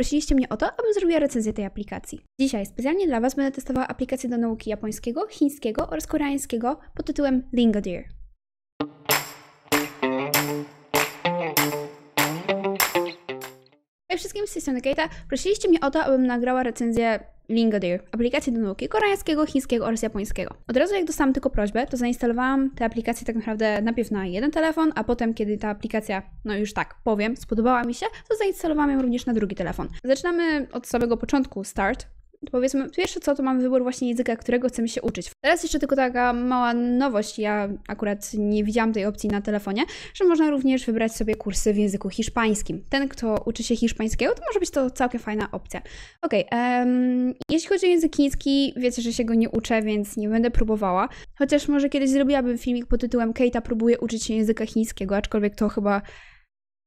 Prosiliście mnie o to, abym zrobiła recenzję tej aplikacji. Dzisiaj specjalnie dla Was będę testowała aplikację do nauki japońskiego, chińskiego oraz koreańskiego pod tytułem Lingodeer. Hej wszystkim, z tej strony Keita. Prosiliście mnie o to, abym nagrała recenzję Lingodeer, aplikacje do nauki koreańskiego, chińskiego oraz japońskiego. Od razu jak dostałam tylko prośbę, to zainstalowałam te aplikacje tak naprawdę najpierw na jeden telefon, a potem kiedy ta aplikacja, no już tak powiem, spodobała mi się, to zainstalowałam ją również na drugi telefon. Zaczynamy od samego początku, start, powiedzmy, pierwsze co, to mamy wybór właśnie języka, którego chcemy się uczyć. Teraz jeszcze tylko taka mała nowość, ja akurat nie widziałam tej opcji na telefonie, że można również wybrać sobie kursy w języku hiszpańskim. Ten, kto uczy się hiszpańskiego, to może być to całkiem fajna opcja. Ok, jeśli chodzi o język chiński, wiecie, że się go nie uczę, więc nie będę próbowała. Chociaż może kiedyś zrobiłabym filmik pod tytułem Kate'a próbuje uczyć się języka chińskiego, aczkolwiek to chyba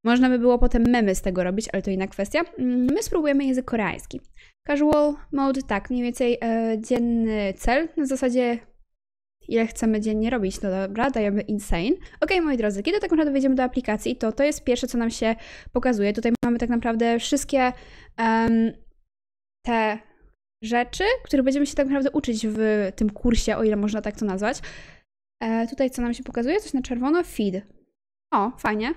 można by było potem memy z tego robić, ale to inna kwestia. Mm, my spróbujemy język koreański. Casual mode, tak, mniej więcej e, dzienny cel, na zasadzie ile chcemy dziennie robić, no dobra, dajemy insane. Ok, moi drodzy, kiedy tak naprawdę wejdziemy do aplikacji, to to jest pierwsze, co nam się pokazuje. Tutaj mamy tak naprawdę wszystkie um, te rzeczy, których będziemy się tak naprawdę uczyć w tym kursie, o ile można tak to nazwać. E, tutaj co nam się pokazuje? Coś na czerwono? Feed. O, fajnie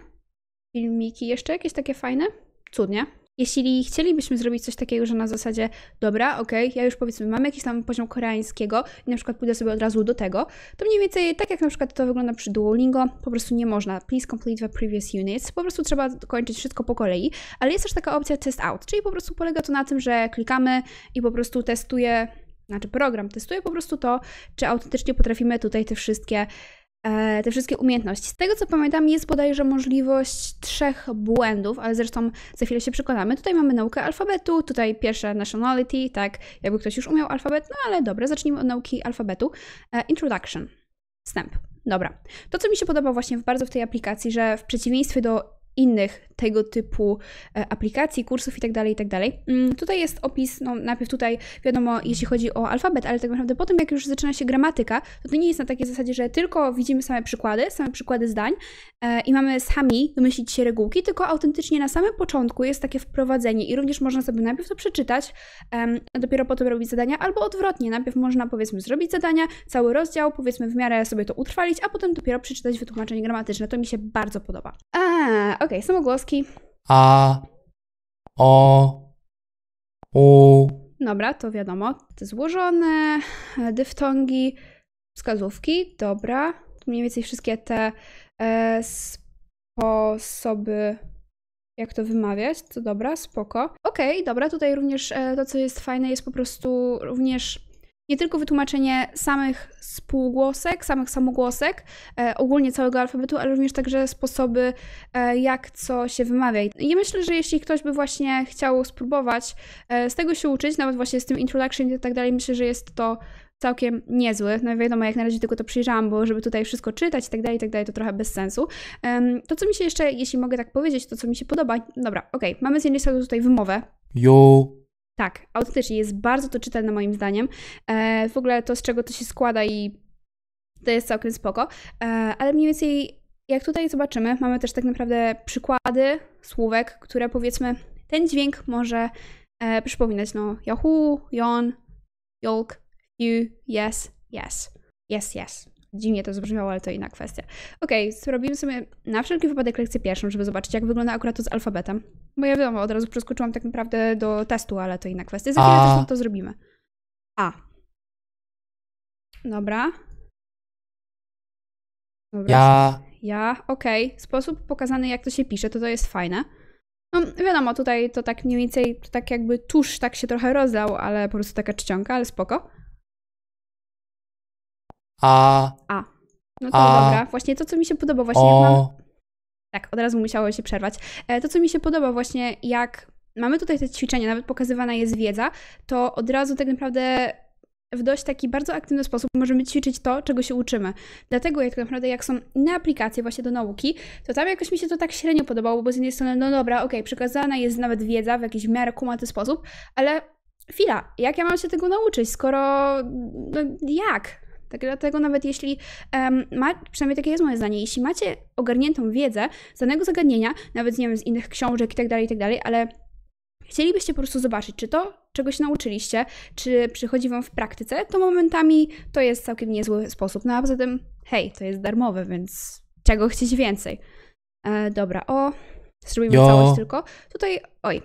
filmiki, jeszcze jakieś takie fajne? Cudnie. Jeśli chcielibyśmy zrobić coś takiego, że na zasadzie, dobra, okej, okay, ja już powiedzmy mam jakiś tam poziom koreańskiego i na przykład pójdę sobie od razu do tego, to mniej więcej tak jak na przykład to wygląda przy Duolingo, po prostu nie można, please complete the previous units, po prostu trzeba kończyć wszystko po kolei, ale jest też taka opcja test out, czyli po prostu polega to na tym, że klikamy i po prostu testuje, znaczy program testuje po prostu to, czy autentycznie potrafimy tutaj te wszystkie E, te wszystkie umiejętności. Z tego co pamiętam, jest bodajże możliwość trzech błędów, ale zresztą za chwilę się przekonamy. Tutaj mamy naukę alfabetu, tutaj pierwsze nationality, tak, jakby ktoś już umiał alfabet, no ale dobra, zacznijmy od nauki alfabetu. E, introduction, wstęp. Dobra. To, co mi się podoba właśnie bardzo w tej aplikacji, że w przeciwieństwie do innych tego typu e, aplikacji, kursów itd., tak itd. Tak mm, tutaj jest opis, no najpierw tutaj wiadomo, jeśli chodzi o alfabet, ale tak naprawdę potem jak już zaczyna się gramatyka, to to nie jest na takiej zasadzie, że tylko widzimy same przykłady, same przykłady zdań e, i mamy sami wymyślić się regułki, tylko autentycznie na samym początku jest takie wprowadzenie i również można sobie najpierw to przeczytać, a dopiero potem robić zadania, albo odwrotnie, najpierw można powiedzmy zrobić zadania, cały rozdział, powiedzmy w miarę sobie to utrwalić, a potem dopiero przeczytać wytłumaczenie gramatyczne. To mi się bardzo podoba. A, okej, okay, samogłos polski. A, o, u. Dobra, to wiadomo. Złożone, e, dyftongi, wskazówki, dobra. Mniej więcej wszystkie te e, sposoby jak to wymawiać, to dobra, spoko. Okej, okay, dobra, tutaj również e, to, co jest fajne, jest po prostu również nie tylko wytłumaczenie samych spółgłosek, samych samogłosek, e, ogólnie całego alfabetu, ale również także sposoby, e, jak co się wymawia. I myślę, że jeśli ktoś by właśnie chciał spróbować e, z tego się uczyć, nawet właśnie z tym introduction i tak dalej, myślę, że jest to całkiem niezły. No wiadomo, jak na razie tylko to przyjrzałam, bo żeby tutaj wszystko czytać i tak dalej, i tak dalej, to trochę bez sensu. to, co mi się jeszcze, jeśli mogę tak powiedzieć, to, co mi się podoba... Dobra, okej, okay. mamy z jednej strony tutaj wymowę. Yo, tak, autentycznie jest bardzo to czytelne moim zdaniem. E, w ogóle to, z czego to się składa i to jest całkiem spoko. E, ale mniej więcej, jak tutaj zobaczymy, mamy też tak naprawdę przykłady słówek, które powiedzmy, ten dźwięk może e, przypominać, no, yahoo, yon, yolk, you, yes, yes, yes, yes dziwnie to zabrzmiało, ale to inna kwestia. Ok, zrobimy sobie na wszelki wypadek lekcję pierwszą, żeby zobaczyć, jak wygląda akurat to z alfabetem. Bo ja wiadomo, od razu przeskoczyłam tak naprawdę do testu, ale to inna kwestia. Za chwilę to zrobimy. A. Dobra. Dobra. Ja. Ja, okej. Okay. Sposób pokazany, jak to się pisze, to to jest fajne. No, wiadomo, tutaj to tak mniej więcej, tak jakby tusz tak się trochę rozlał, ale po prostu taka czcionka, ale spoko. A. A. No to a, dobra, właśnie to, co mi się podoba, właśnie o, jak mam... Tak, od razu musiało się przerwać. E, to, co mi się podoba, właśnie jak mamy tutaj te ćwiczenia, nawet pokazywana jest wiedza, to od razu tak naprawdę w dość taki bardzo aktywny sposób możemy ćwiczyć to, czego się uczymy. Dlatego jak tak naprawdę jak są inne aplikacje właśnie do nauki, to tam jakoś mi się to tak średnio podobało, bo z jednej strony, no dobra, okej, okay, przekazana jest nawet wiedza w jakiś miarę kumaty sposób, ale chwila, jak ja mam się tego nauczyć, skoro, no jak? Tak, dlatego nawet jeśli, um, ma, przynajmniej takie jest moje zdanie, jeśli macie ogarniętą wiedzę z danego zagadnienia, nawet nie wiem, z innych książek itd., tak itd., tak ale chcielibyście po prostu zobaczyć, czy to, czego się nauczyliście, czy przychodzi Wam w praktyce, to momentami to jest całkiem niezły sposób. No a poza tym, hej, to jest darmowe, więc czego chcieć więcej? E, dobra, o, zrobimy jo. całość tylko. Tutaj, oj,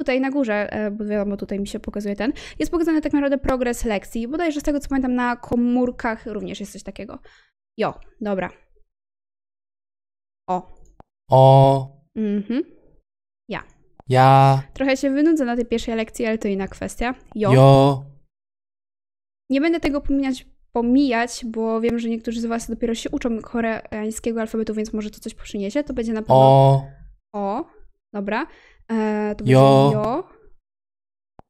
Tutaj na górze, e, bo wiadomo, tutaj mi się pokazuje ten, jest pokazany tak naprawdę progres lekcji. Bodajże z tego co pamiętam, na komórkach również jest coś takiego. Jo, dobra. O. O. Mhm. Ja. Ja. Trochę się wynudzę na tej pierwszej lekcji, ale to inna kwestia. Jo. Jo. Nie będę tego pominać, pomijać, bo wiem, że niektórzy z Was dopiero się uczą koreańskiego alfabetu, więc może to coś przyniesie. To będzie na pewno. O. O. Dobra. E, to jo. jo.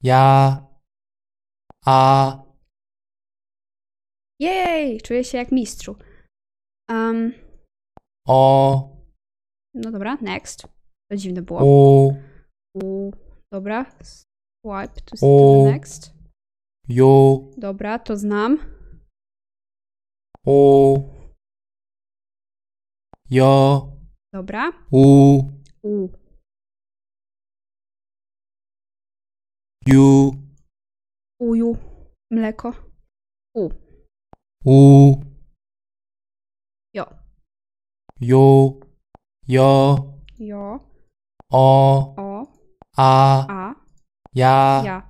Ja. A. Jej, czuję się jak mistrzu. Um, o. No dobra, next. To dziwne było. U. U. Dobra. Swipe to, to next. Jo. Dobra, to znam. O, Jo. Dobra. U. U. Ju. Uju. Mleko. U. U. Jo. Ju. Jo. Jo. O. O. A. A. Ja. Ja.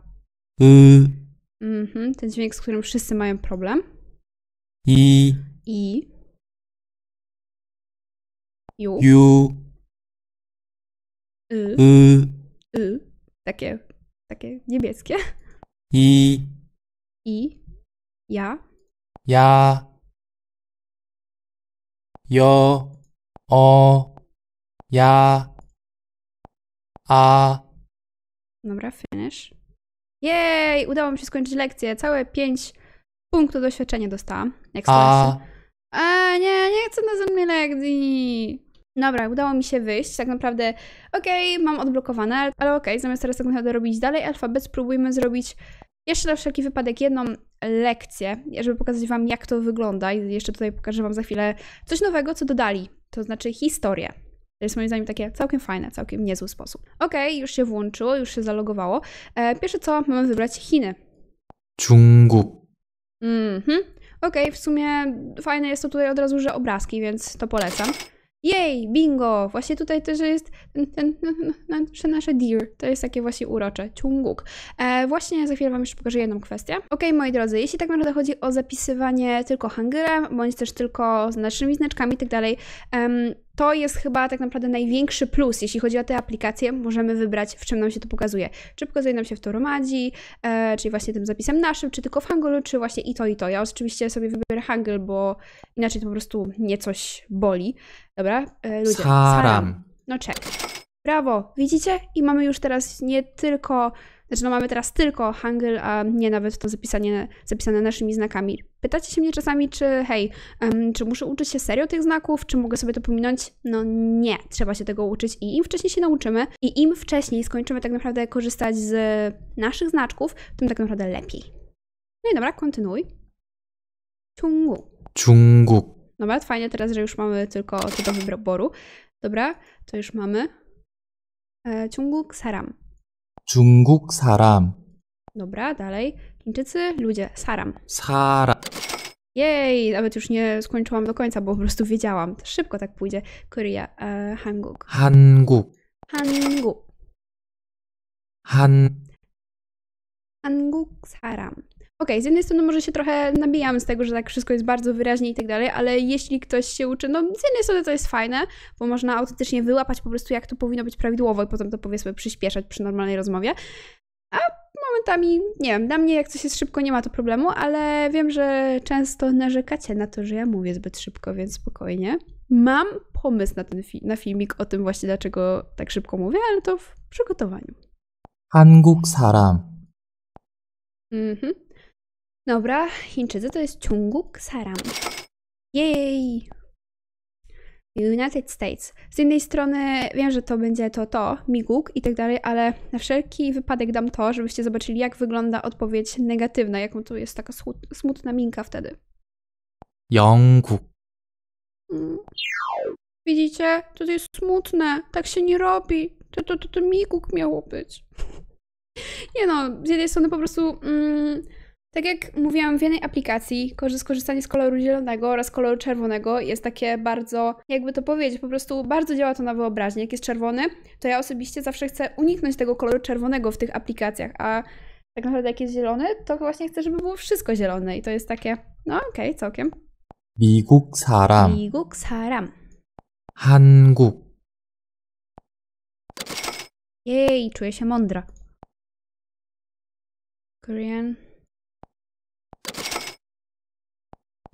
Y. Mhm, ten dźwięk, z którym wszyscy mają problem. I. I. Ju. Ju. Y. Y. y. Takie takie niebieskie. I. I. Ja. Ja. Jo. O. Ja. A. Dobra, finish. Jej, udało mi się skończyć lekcję. Całe pięć punktów doświadczenia dostałam. Jak A. A nie, nie chcę na ze mnie lekcji. Dobra, udało mi się wyjść, tak naprawdę okej, okay, mam odblokowane, ale okej, okay, zamiast teraz tak naprawdę robić dalej alfabet, spróbujmy zrobić jeszcze na wszelki wypadek jedną lekcję, żeby pokazać Wam jak to wygląda i jeszcze tutaj pokażę Wam za chwilę coś nowego, co dodali, to znaczy historię. To jest moim zdaniem takie całkiem fajne, całkiem niezły sposób. Okej, okay, już się włączyło, już się zalogowało. E, pierwsze co, mamy wybrać Chiny. Czungu. Mhm. Okej, okay, w sumie fajne jest to tutaj od razu, że obrazki, więc to polecam. Jej, bingo! Właśnie tutaj też jest ten, ten, ten, ten nasze deer. To jest takie właśnie urocze. Ciunguk. E, właśnie za chwilę Wam jeszcze pokażę jedną kwestię. Ok, moi drodzy, jeśli tak naprawdę chodzi o zapisywanie tylko hangirem, bądź też tylko z naszymi znaczkami i tak dalej, to jest chyba tak naprawdę największy plus, jeśli chodzi o te aplikacje, możemy wybrać, w czym nam się to pokazuje. Czy pokazuje nam się w Toromadzi, e, czyli właśnie tym zapisem naszym, czy tylko w Hangulu, czy właśnie i to, i to. Ja oczywiście sobie wybiorę Hangul, bo inaczej to po prostu mnie coś boli. Dobra, e, ludzie. Saram. No czek. Brawo, widzicie? I mamy już teraz nie tylko znaczy, no mamy teraz tylko Hangul, a nie nawet to zapisanie, zapisane naszymi znakami. Pytacie się mnie czasami, czy hej, um, czy muszę uczyć się serio tych znaków, czy mogę sobie to pominąć? No nie, trzeba się tego uczyć i im wcześniej się nauczymy i im wcześniej skończymy tak naprawdę korzystać z naszych znaczków, tym tak naprawdę lepiej. No i dobra, kontynuuj. Ciągu. Ciągu. Dobra, fajnie teraz, że już mamy tylko to do wyboru. Dobra, to już mamy. E, ciągu ksaram. 중국 사람. Dobra, dalej. Chińczycy, ludzie, saram. Saram. Jej, nawet już nie skończyłam do końca, bo po prostu wiedziałam. Szybko tak pójdzie. Korea, e, Hanguk. 한국. 한국. 한. saram. Okej, okay, z jednej strony może się trochę nabijam z tego, że tak wszystko jest bardzo wyraźnie i tak dalej, ale jeśli ktoś się uczy, no z jednej strony to jest fajne, bo można autentycznie wyłapać po prostu, jak to powinno być prawidłowo i potem to powiedzmy przyspieszać przy normalnej rozmowie. A momentami, nie wiem, dla mnie jak coś jest szybko, nie ma to problemu, ale wiem, że często narzekacie na to, że ja mówię zbyt szybko, więc spokojnie. Mam pomysł na ten fi na filmik o tym właśnie, dlaczego tak szybko mówię, ale to w przygotowaniu. 한국 사람. Mhm. Dobra, Chińczycy to jest Ciunguk Saram. Jej! United States. Z jednej strony wiem, że to będzie to, to, miguk i tak dalej, ale na wszelki wypadek dam to, żebyście zobaczyli, jak wygląda odpowiedź negatywna, jaką to jest taka smutna minka wtedy. Jonguk. Widzicie? To jest smutne. Tak się nie robi. To, to, to, to miguk miało być. nie no, z jednej strony po prostu... Mm, tak jak mówiłam, w jednej aplikacji skorzystanie z koloru zielonego oraz koloru czerwonego jest takie bardzo, jakby to powiedzieć, po prostu bardzo działa to na wyobraźnię. Jak jest czerwony, to ja osobiście zawsze chcę uniknąć tego koloru czerwonego w tych aplikacjach, a tak naprawdę jak jest zielony, to właśnie chcę, żeby było wszystko zielone i to jest takie, no okej, okay, całkiem. 미국 사람 미국 사람 한국 Jej, czuję się mądra. Korean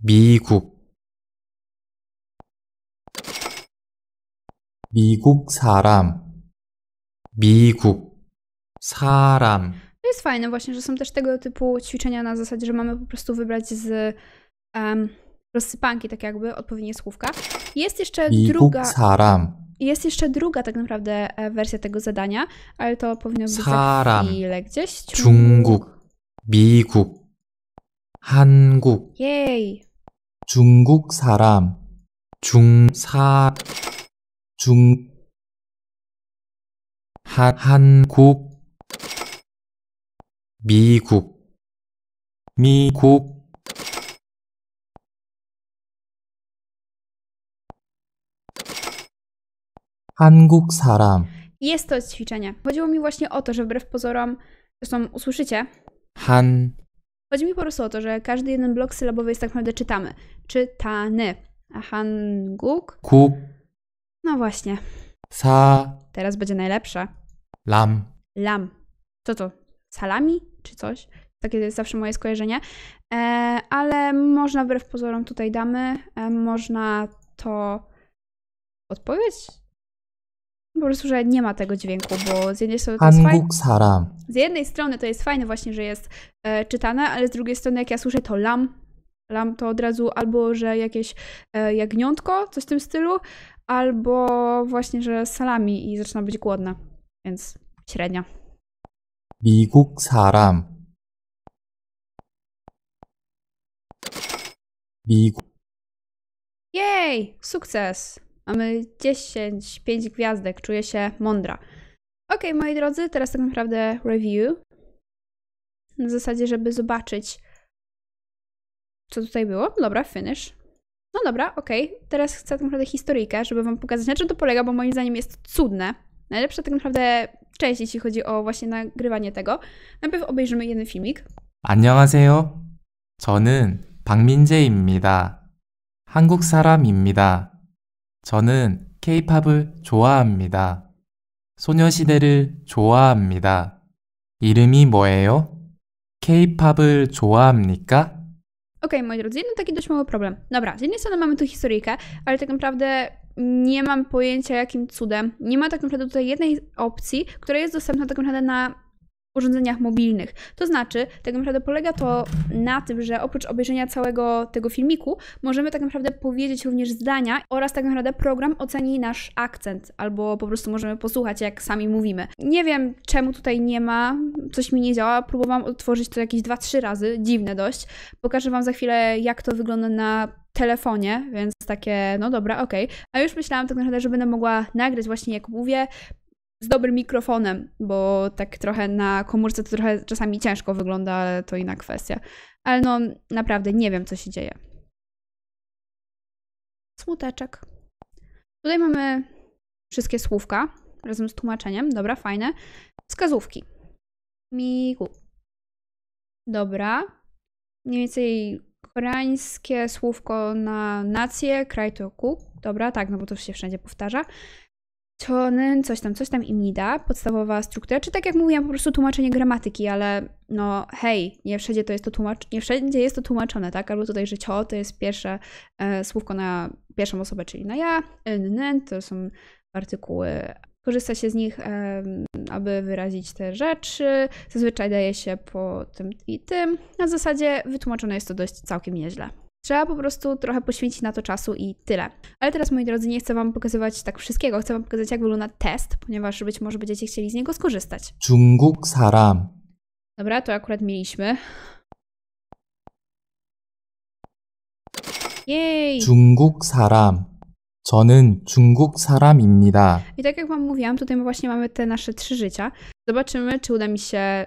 미국 미국 사람 미국 사람 To no jest fajne właśnie, że są też tego typu ćwiczenia na zasadzie, że mamy po prostu wybrać z um, rozsypanki tak jakby odpowiednie słówka. Jest jeszcze 미국 druga... 사람 jest jeszcze druga tak naprawdę e, wersja tego zadania, ale to powinno być 사람, za chwilę gdzieś. 중국, 미국, 한국. Jej. 중국 사람 중사 중 하, 한국 미국 미국 한국 사람 Jest to ćwiczenie. Chodziło mi właśnie o to, że wbrew pozorom, zresztą usłyszycie, Han. Chodzi mi po prostu o to, że każdy jeden blok sylabowy jest tak naprawdę czytamy. Czytany. A hanguk? Ku. No właśnie. Sa. Teraz będzie najlepsze. Lam. Lam. Co to? Salami? Czy coś? Takie jest zawsze moje skojarzenie. E, ale można wbrew pozorom tutaj damy. E, można to... Odpowiedź? Po prostu, że nie ma tego dźwięku, bo z jednej strony to jest fajne. Z jednej strony to jest fajne właśnie, że jest e, czytane, ale z drugiej strony jak ja słyszę to lam, lam to od razu albo, że jakieś e, jagniątko, coś w tym stylu, albo właśnie, że salami i zaczyna być głodna, więc średnia. 미국 사람 미국 Jej! Sukces! Mamy 10, 5 gwiazdek, czuję się mądra. Ok, moi drodzy, teraz tak naprawdę review. Na zasadzie, żeby zobaczyć, co tutaj było. Dobra, finish. No dobra, ok. Teraz chcę tak naprawdę historyjkę, żeby wam pokazać, na czym to polega, bo moim zdaniem jest cudne. Najlepsza tak naprawdę część, jeśli chodzi o właśnie nagrywanie tego. Najpierw obejrzymy jeden filmik. 안녕하세요. 저는 박민재입니다. 한국 사람입니다. 저는 케이팝을 좋아합니다. 소녀시대를 좋아합니다. 이름이 뭐예요? 케이팝을 좋아합니까? Okej, okay, moi drodzy, no taki dość mały problem. Dobra, z jednej strony mamy tu historyjkę, ale tak naprawdę nie mam pojęcia jakim cudem. Nie ma tak naprawdę tutaj jednej opcji, która jest dostępna tak naprawdę na urządzeniach mobilnych. To znaczy, tak naprawdę polega to na tym, że oprócz obejrzenia całego tego filmiku, możemy tak naprawdę powiedzieć również zdania oraz tak naprawdę program oceni nasz akcent, albo po prostu możemy posłuchać, jak sami mówimy. Nie wiem, czemu tutaj nie ma, coś mi nie działa, próbowałam otworzyć to jakieś 2-3 razy, dziwne dość. Pokażę Wam za chwilę, jak to wygląda na telefonie, więc takie, no dobra, okej. Okay. A już myślałam tak naprawdę, że będę mogła nagrać właśnie, jak mówię, z dobrym mikrofonem, bo tak trochę na komórce to trochę czasami ciężko wygląda, ale to inna kwestia. Ale no, naprawdę nie wiem, co się dzieje. Smuteczek. Tutaj mamy wszystkie słówka razem z tłumaczeniem. Dobra, fajne. Wskazówki. Miku. Dobra. Mniej więcej koreańskie słówko na nację, kraj to ku. Dobra, tak, no bo to się wszędzie powtarza tonen, coś tam, coś tam im nie da, podstawowa struktura, czy tak jak mówiłam, po prostu tłumaczenie gramatyki, ale no hej, nie wszędzie to jest to tłumacz, nie wszędzie jest to tłumaczone, tak? Albo tutaj, że cio to jest pierwsze e, słówko na pierwszą osobę, czyli na ja, nen to są artykuły korzysta się z nich, aby wyrazić te rzeczy. Zazwyczaj daje się po tym i tym. Na zasadzie wytłumaczone jest to dość całkiem nieźle. Trzeba po prostu trochę poświęcić na to czasu i tyle. Ale teraz, moi drodzy, nie chcę Wam pokazywać tak wszystkiego. Chcę Wam pokazać, jak wygląda test, ponieważ być może będziecie chcieli z niego skorzystać. 중국 Dobra, to akurat mieliśmy. Jej! 중국 사람. 저는 중국 사람입니다. I tak jak Wam mówiłam, tutaj właśnie mamy te nasze trzy życia. Zobaczymy, czy uda mi się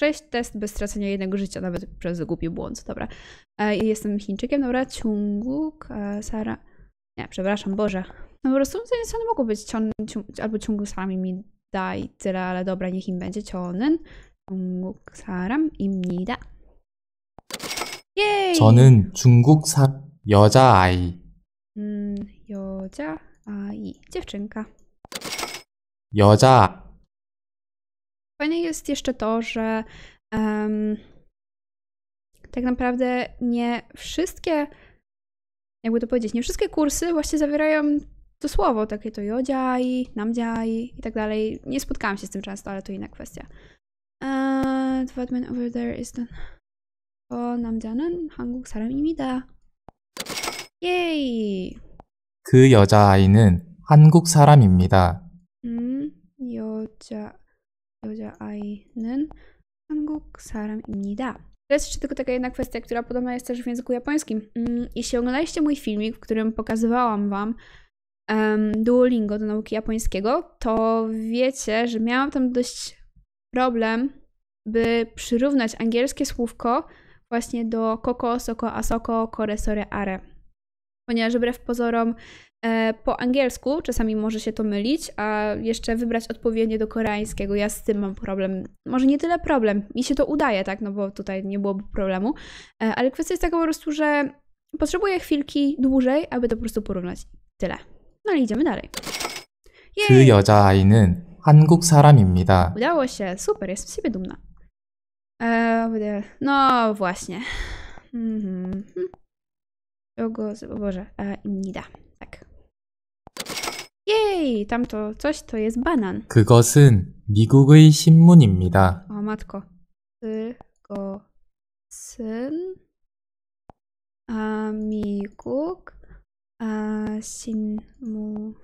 Cześć, test bez stracenia jednego życia, nawet przez głupi błąd, dobra. E, jestem Chińczykiem, dobra, Ciunguk, e, Sara... Nie, przepraszam, Boże. No po prostu z jednej strony być cion, cion, albo ciągu sami mi daj tyle, ale dobra, niech im będzie cionen. Ciąguk saram imnida. Jej! 저는 중국 Sara, 여자 아이. Mmm, 여자 아이, dziewczynka. 여자 Fajne jest jeszcze to, że um, tak naprawdę nie wszystkie, jakby to powiedzieć, nie wszystkie kursy właśnie zawierają to słowo, takie to jodziaj, namdziaj i tak dalej. Nie spotkałam się z tym często, ale to inna kwestia. Uh, development over there is done. O 남자는 한국 사람입니다. Yay! 그 여자아이는 한국 사람입니다. 음, 여자 여자 아이는 한국 Nida. Teraz jeszcze tylko taka jedna kwestia, która podobna jest też w języku japońskim. Mm, jeśli oglądaliście mój filmik, w którym pokazywałam Wam um, Duolingo do nauki japońskiego, to wiecie, że miałam tam dość problem, by przyrównać angielskie słówko właśnie do koko, soko, asoko, kore, sore, are ponieważ wbrew pozorom e, po angielsku czasami może się to mylić, a jeszcze wybrać odpowiednie do koreańskiego. Ja z tym mam problem. Może nie tyle problem, mi się to udaje, tak, no bo tutaj nie byłoby problemu, e, ale kwestia jest taka po prostu, że potrzebuję chwilki dłużej, aby to po prostu porównać. Tyle. No i idziemy dalej. Jej. 그 여자아이는 한국 사람입니다. Udało się, super, jestem z siebie dumna. Eee, no właśnie. -hmm. Jogos, o Boże, e, nida. Tak. Jej! Tamto coś to jest banan. 그것은 미국의 신문입니다. O matko. 그것은 a, 미국 a, 신문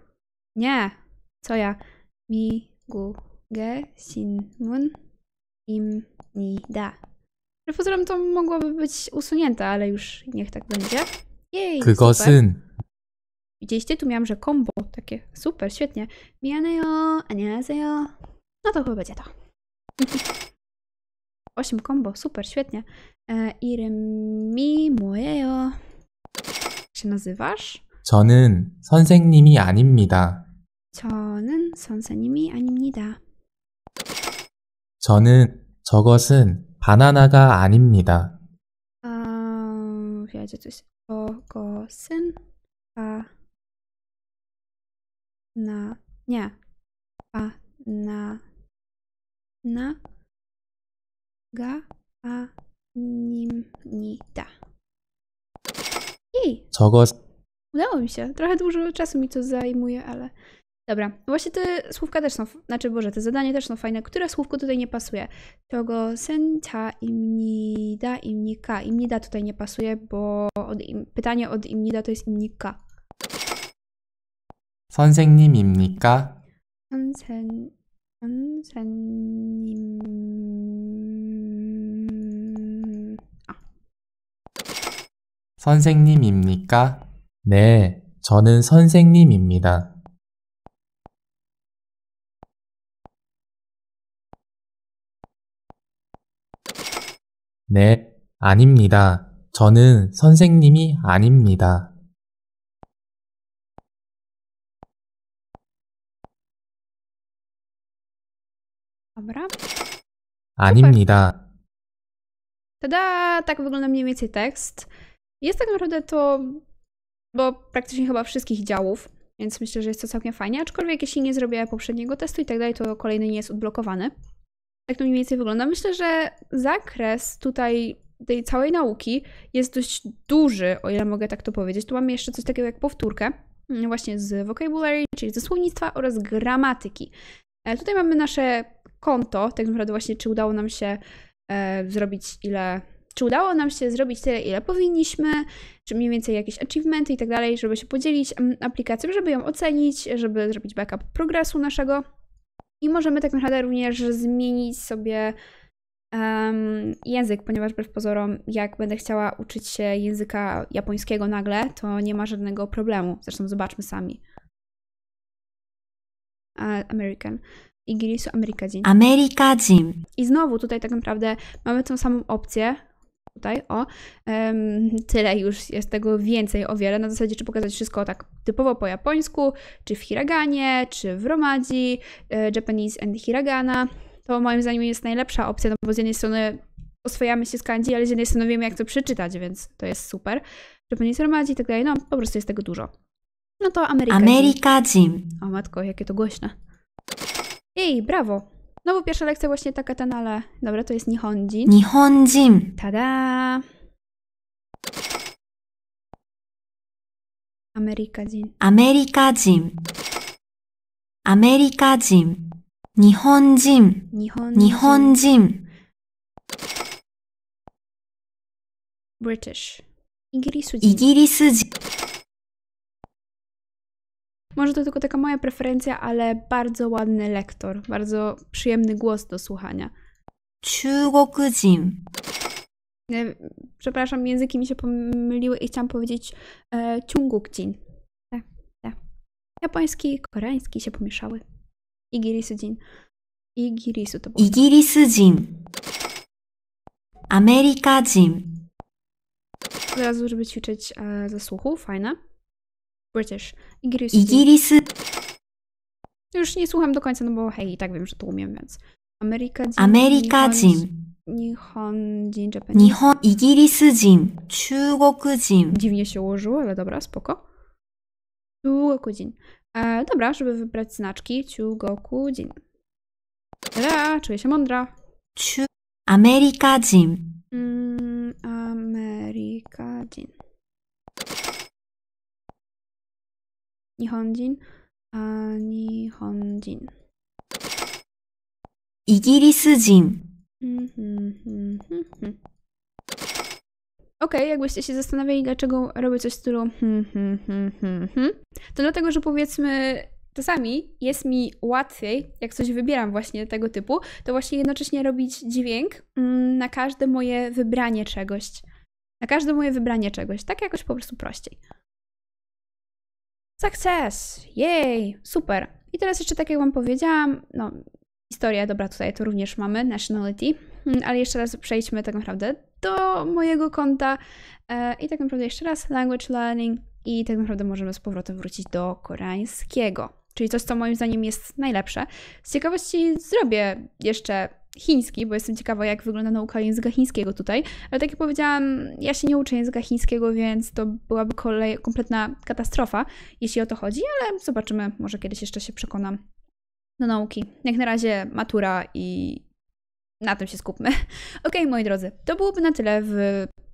nie. Co ja? 미국의 신문입니다. Pozorom to mogłoby być usunięte, ale już niech tak będzie. Jej, 그것은 super. Widzieliście? Tu miałam, że combo. Takie super, świetnie. 미안해요. 안녕하세요. No to chyba będzie to. 8 combo, super, świetnie. E, 이름이 뭐예요? Jak się nazywasz? 저는 선생님이 아닙니다. 저는 선생님이 아닙니다. 저는 저것은 바나나가 아닙니다. 아, 야, 저, 저, jako syn, a na nie, a na na ga a nimnita. Jej! Co go? Udało mi się. Trochę dużo czasu mi to zajmuje, ale Dobra, no właśnie te słówka też są, znaczy Boże, te zadania też są fajne. Które słówko tutaj nie pasuje? Tego senta imnida imnika. Imnida tutaj nie pasuje, bo od im, pytanie od imnida to jest imnika. 선생님입니까? 선생 선생님 아. 선생님입니까? 네, 저는 선생님입니다. 네, 아닙니다. 저는 선생님이 아닙니다. Dobra. A닙니다. Tada! Tak wygląda mniej więcej tekst. Jest tak naprawdę to bo praktycznie chyba wszystkich działów, więc myślę, że jest to całkiem fajnie. Aczkolwiek jeśli nie zrobię poprzedniego testu i tak dalej, to kolejny nie jest odblokowany jak to mniej więcej wygląda. Myślę, że zakres tutaj tej całej nauki jest dość duży, o ile mogę tak to powiedzieć. Tu mamy jeszcze coś takiego jak powtórkę, mm, właśnie z vocabulary, czyli ze słownictwa oraz gramatyki. E, tutaj mamy nasze konto, tak naprawdę właśnie czy udało nam się e, zrobić ile, czy udało nam się zrobić tyle, ile powinniśmy, czy mniej więcej jakieś achievementy i tak dalej, żeby się podzielić mm, aplikacją, żeby ją ocenić, żeby zrobić backup progresu naszego i możemy tak naprawdę również zmienić sobie um, język, ponieważ wbrew pozorom, jak będę chciała uczyć się języka japońskiego nagle, to nie ma żadnego problemu. Zresztą zobaczmy sami. American. Ingilisu Amerykadzin. Amerykadzin. I znowu tutaj tak naprawdę mamy tą samą opcję, tutaj, o, tyle już jest tego więcej o wiele, na zasadzie czy pokazać wszystko tak typowo po japońsku, czy w hiraganie, czy w romadzi, e, Japanese and hiragana, to moim zdaniem jest najlepsza opcja, no bo z jednej strony oswajamy się z kanji, ale z jednej strony wiemy jak to przeczytać, więc to jest super. Japanese romadzi i tak dalej, no po prostu jest tego dużo. No to Amerykazin. Amerykadzim. O matko, jakie to głośne. Ej, brawo! No bo pierwsza lekcja właśnie taka ten, ale dobra, to jest Nihonjin. Nihonjin. Tada! Amerykazin. Amerykazin. Amerykazin. Nihonjin. Nihonjin. Nihonjin. British. Igirisuji. Igirisuji. Może to tylko taka moja preferencja, ale bardzo ładny lektor, bardzo przyjemny głos do słuchania. Czugokujin. E, przepraszam, języki mi się pomyliły i chciałam powiedzieć e, Ciungukjin. Tak, tak. Japoński, koreański się pomieszały. Igirisujin. Igirisu to było. Igirisujin. Amerykajin. Od razu, żeby ćwiczyć e, ze słuchu, fajne. British. Igirisu. Igiris. Już nie słucham do końca, no bo hej, i tak wiem, że to umiem, więc. Ameryka Jin. Nihon Jin Japanese. Nihon Igirisu Jin. Jin. Dziwnie się ułożyło, ale dobra, spoko. Chugoku Jin. E, dobra, żeby wybrać znaczki. Chugoku Jin. Tada, czuję się mądra. Chu. Ameryka Jin. Mm, Ameryka Jin. Nihonjin, a Nihonjin. イギリス人 Okej, jakbyście się zastanawiali, dlaczego robię coś w stylu to dlatego, że powiedzmy czasami jest mi łatwiej, jak coś wybieram właśnie tego typu, to właśnie jednocześnie robić dźwięk mm, na każde moje wybranie czegoś. Na każde moje wybranie czegoś. Tak jakoś po prostu prościej. Success! Jej! Super! I teraz jeszcze tak jak Wam powiedziałam, no historia, dobra, tutaj to również mamy, nationality, hmm, ale jeszcze raz przejdźmy tak naprawdę do mojego konta e, i tak naprawdę jeszcze raz language learning i tak naprawdę możemy z powrotem wrócić do koreańskiego. Czyli coś, co moim zdaniem jest najlepsze. Z ciekawości zrobię jeszcze chiński, bo jestem ciekawa, jak wygląda nauka języka chińskiego tutaj. Ale tak jak powiedziałam, ja się nie uczę języka chińskiego, więc to byłaby kolej, kompletna katastrofa, jeśli o to chodzi, ale zobaczymy, może kiedyś jeszcze się przekonam do nauki. Jak na razie matura i na tym się skupmy. ok, moi drodzy, to byłoby na tyle w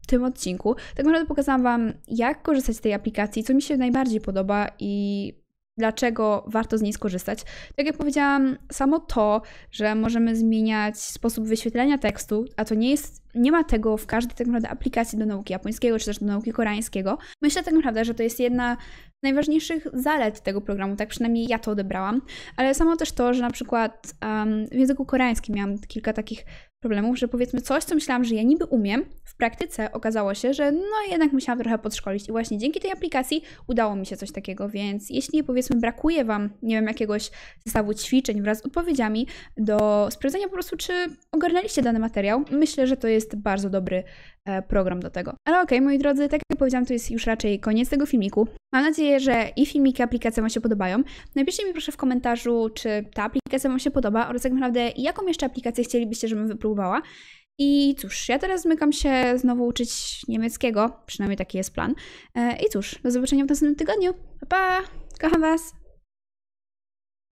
tym odcinku. Tak naprawdę pokazałam Wam, jak korzystać z tej aplikacji, co mi się najbardziej podoba i dlaczego warto z niej skorzystać. Tak jak powiedziałam, samo to, że możemy zmieniać sposób wyświetlenia tekstu, a to nie jest, nie ma tego w każdej tak naprawdę aplikacji do nauki japońskiego czy też do nauki koreańskiego. Myślę tak naprawdę, że to jest jedna z najważniejszych zalet tego programu, tak przynajmniej ja to odebrałam, ale samo też to, że na przykład um, w języku koreańskim miałam kilka takich problemów, że powiedzmy coś, co myślałam, że ja niby umiem, w praktyce okazało się, że no jednak musiałam trochę podszkolić i właśnie dzięki tej aplikacji udało mi się coś takiego, więc jeśli powiedzmy brakuje Wam, nie wiem, jakiegoś zestawu ćwiczeń wraz z odpowiedziami do sprawdzenia po prostu, czy ogarnęliście dany materiał, myślę, że to jest bardzo dobry E, program do tego. Ale okej, okay, moi drodzy, tak jak powiedziałam, to jest już raczej koniec tego filmiku. Mam nadzieję, że i filmiki, i aplikacja Wam się podobają. Napiszcie mi proszę w komentarzu, czy ta aplikacja Wam się podoba oraz tak naprawdę jaką jeszcze aplikację chcielibyście, żebym wypróbowała. I cóż, ja teraz zmykam się znowu uczyć niemieckiego, przynajmniej taki jest plan. E, I cóż, do zobaczenia w następnym tygodniu. Pa, pa! Kocham Was!